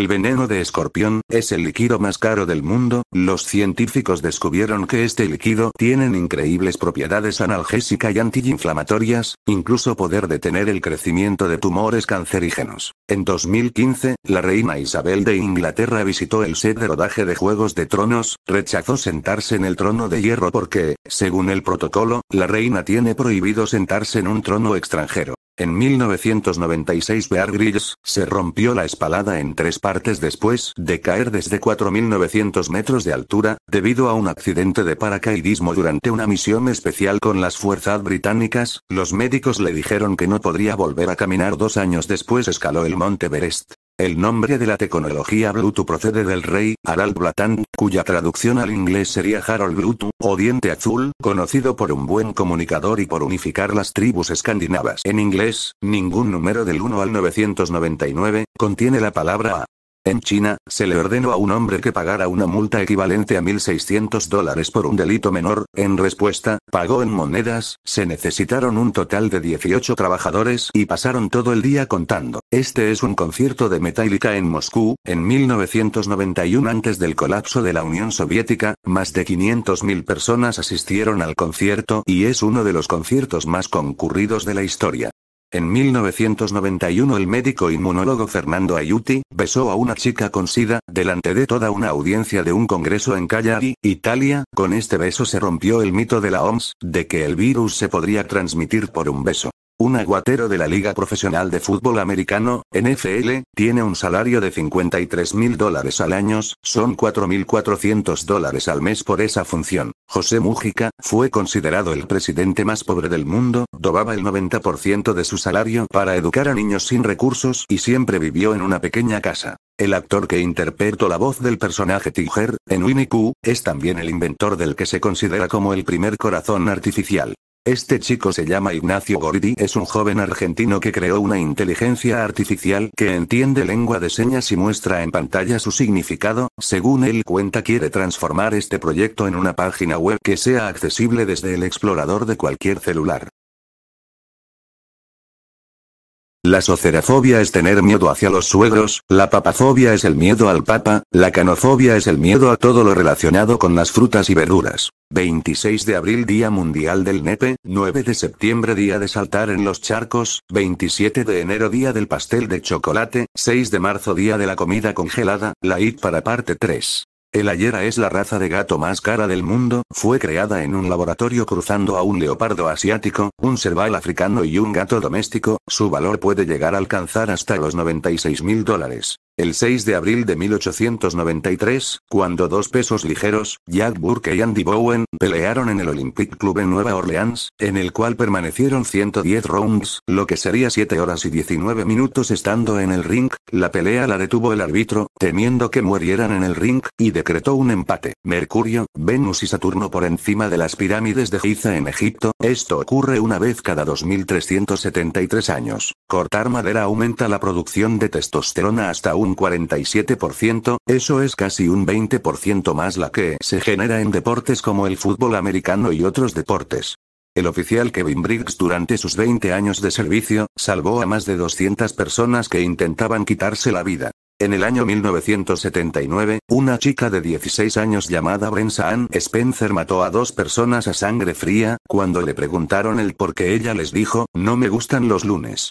El veneno de escorpión es el líquido más caro del mundo, los científicos descubrieron que este líquido tiene increíbles propiedades analgésicas y antiinflamatorias, incluso poder detener el crecimiento de tumores cancerígenos. En 2015, la reina Isabel de Inglaterra visitó el set de rodaje de Juegos de Tronos, rechazó sentarse en el trono de hierro porque, según el protocolo, la reina tiene prohibido sentarse en un trono extranjero. En 1996 Bear Grylls se rompió la espalada en tres partes después de caer desde 4.900 metros de altura, debido a un accidente de paracaidismo durante una misión especial con las fuerzas británicas, los médicos le dijeron que no podría volver a caminar dos años después escaló el monte Everest. El nombre de la tecnología Bluetooth procede del rey, Harald Blatant, cuya traducción al inglés sería Harold Bluetooth, o Diente Azul, conocido por un buen comunicador y por unificar las tribus escandinavas. En inglés, ningún número del 1 al 999, contiene la palabra A. En China, se le ordenó a un hombre que pagara una multa equivalente a 1.600 dólares por un delito menor, en respuesta, pagó en monedas, se necesitaron un total de 18 trabajadores y pasaron todo el día contando. Este es un concierto de Metallica en Moscú, en 1991 antes del colapso de la Unión Soviética, más de 500.000 personas asistieron al concierto y es uno de los conciertos más concurridos de la historia. En 1991 el médico inmunólogo Fernando Ayuti, besó a una chica con sida, delante de toda una audiencia de un congreso en Cagliari, Italia, con este beso se rompió el mito de la OMS, de que el virus se podría transmitir por un beso. Un aguatero de la Liga Profesional de Fútbol Americano, NFL, tiene un salario de 53 mil dólares al año, son 4.400 dólares al mes por esa función. José Mújica, fue considerado el presidente más pobre del mundo, dobaba el 90% de su salario para educar a niños sin recursos y siempre vivió en una pequeña casa. El actor que interpretó la voz del personaje Tiger, en Winnie Pooh, es también el inventor del que se considera como el primer corazón artificial. Este chico se llama Ignacio Gordi, es un joven argentino que creó una inteligencia artificial que entiende lengua de señas y muestra en pantalla su significado, según él cuenta quiere transformar este proyecto en una página web que sea accesible desde el explorador de cualquier celular. La socerafobia es tener miedo hacia los suegros, la papafobia es el miedo al papa, la canofobia es el miedo a todo lo relacionado con las frutas y verduras. 26 de abril Día Mundial del Nepe, 9 de septiembre Día de Saltar en los Charcos, 27 de enero Día del Pastel de Chocolate, 6 de marzo Día de la Comida Congelada, la IT para parte 3. El Ayera es la raza de gato más cara del mundo, fue creada en un laboratorio cruzando a un leopardo asiático, un cerval africano y un gato doméstico, su valor puede llegar a alcanzar hasta los 96 mil dólares. El 6 de abril de 1893, cuando dos pesos ligeros, Jack Burke y Andy Bowen, pelearon en el Olympic Club en Nueva Orleans, en el cual permanecieron 110 rounds, lo que sería 7 horas y 19 minutos estando en el ring, la pelea la detuvo el árbitro, temiendo que murieran en el ring, y decretó un empate. Mercurio, Venus y Saturno por encima de las pirámides de Giza en Egipto, esto ocurre una vez cada 2373 años. Cortar madera aumenta la producción de testosterona hasta un 47%, eso es casi un 20% más la que se genera en deportes como el fútbol americano y otros deportes. El oficial Kevin Briggs durante sus 20 años de servicio, salvó a más de 200 personas que intentaban quitarse la vida. En el año 1979, una chica de 16 años llamada Brenza Ann Spencer mató a dos personas a sangre fría, cuando le preguntaron el por qué ella les dijo, no me gustan los lunes.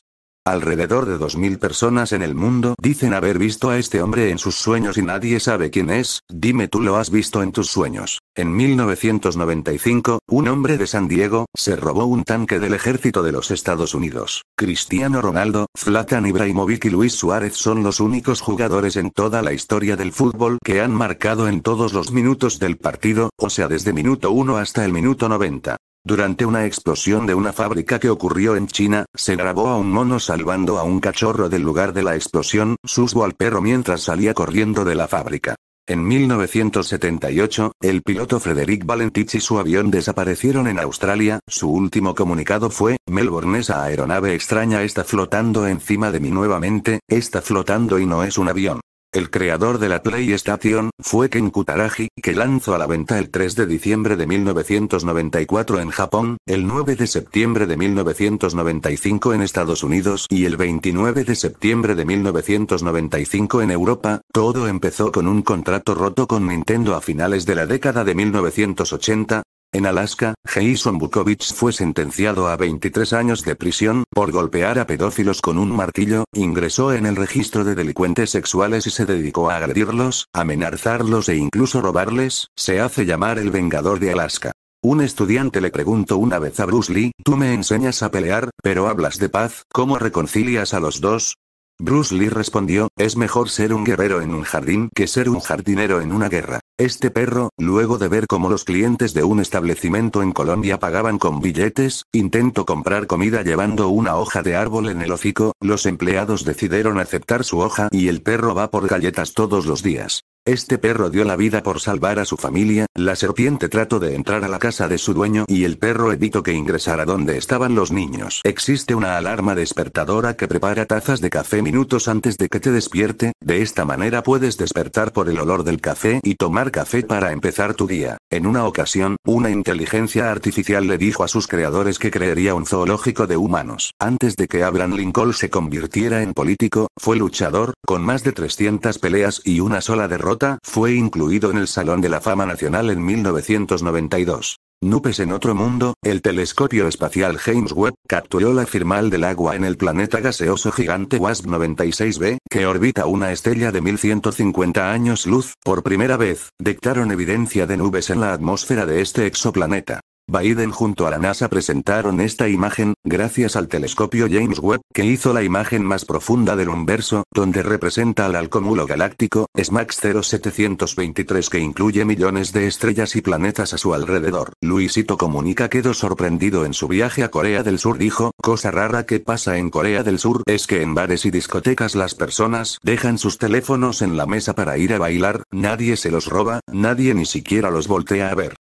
Alrededor de 2.000 personas en el mundo dicen haber visto a este hombre en sus sueños y nadie sabe quién es, dime tú lo has visto en tus sueños. En 1995, un hombre de San Diego, se robó un tanque del ejército de los Estados Unidos. Cristiano Ronaldo, Flatan Ibrahimovic y Luis Suárez son los únicos jugadores en toda la historia del fútbol que han marcado en todos los minutos del partido, o sea desde minuto 1 hasta el minuto 90. Durante una explosión de una fábrica que ocurrió en China, se grabó a un mono salvando a un cachorro del lugar de la explosión, susbo al perro mientras salía corriendo de la fábrica. En 1978, el piloto Frederick Valentich y su avión desaparecieron en Australia, su último comunicado fue, Melbourne esa aeronave extraña está flotando encima de mí nuevamente, está flotando y no es un avión. El creador de la PlayStation fue Ken Kutaragi, que lanzó a la venta el 3 de diciembre de 1994 en Japón, el 9 de septiembre de 1995 en Estados Unidos y el 29 de septiembre de 1995 en Europa. Todo empezó con un contrato roto con Nintendo a finales de la década de 1980, en Alaska, Jason Bukovich fue sentenciado a 23 años de prisión por golpear a pedófilos con un martillo, ingresó en el registro de delincuentes sexuales y se dedicó a agredirlos, amenazarlos e incluso robarles, se hace llamar el Vengador de Alaska. Un estudiante le preguntó una vez a Bruce Lee, tú me enseñas a pelear, pero hablas de paz, ¿cómo reconcilias a los dos? Bruce Lee respondió, es mejor ser un guerrero en un jardín que ser un jardinero en una guerra. Este perro, luego de ver cómo los clientes de un establecimiento en Colombia pagaban con billetes, intentó comprar comida llevando una hoja de árbol en el hocico, los empleados decidieron aceptar su hoja y el perro va por galletas todos los días. Este perro dio la vida por salvar a su familia, la serpiente trató de entrar a la casa de su dueño y el perro evitó que ingresara donde estaban los niños. Existe una alarma despertadora que prepara tazas de café minutos antes de que te despierte, de esta manera puedes despertar por el olor del café y tomar café para empezar tu día. En una ocasión, una inteligencia artificial le dijo a sus creadores que creería un zoológico de humanos. Antes de que Abraham Lincoln se convirtiera en político, fue luchador, con más de 300 peleas y una sola derrota fue incluido en el Salón de la Fama Nacional en 1992. Nupes en otro mundo, el telescopio espacial James Webb capturó la firmal del agua en el planeta gaseoso gigante WASP 96b, que orbita una estrella de 1150 años luz. Por primera vez, dictaron evidencia de nubes en la atmósfera de este exoplaneta. Biden junto a la NASA presentaron esta imagen, gracias al telescopio James Webb, que hizo la imagen más profunda del universo, donde representa al Alcómulo Galáctico, SMAX 0723 que incluye millones de estrellas y planetas a su alrededor. Luisito Comunica quedó sorprendido en su viaje a Corea del Sur dijo, cosa rara que pasa en Corea del Sur es que en bares y discotecas las personas dejan sus teléfonos en la mesa para ir a bailar, nadie se los roba, nadie ni siquiera los voltea a ver.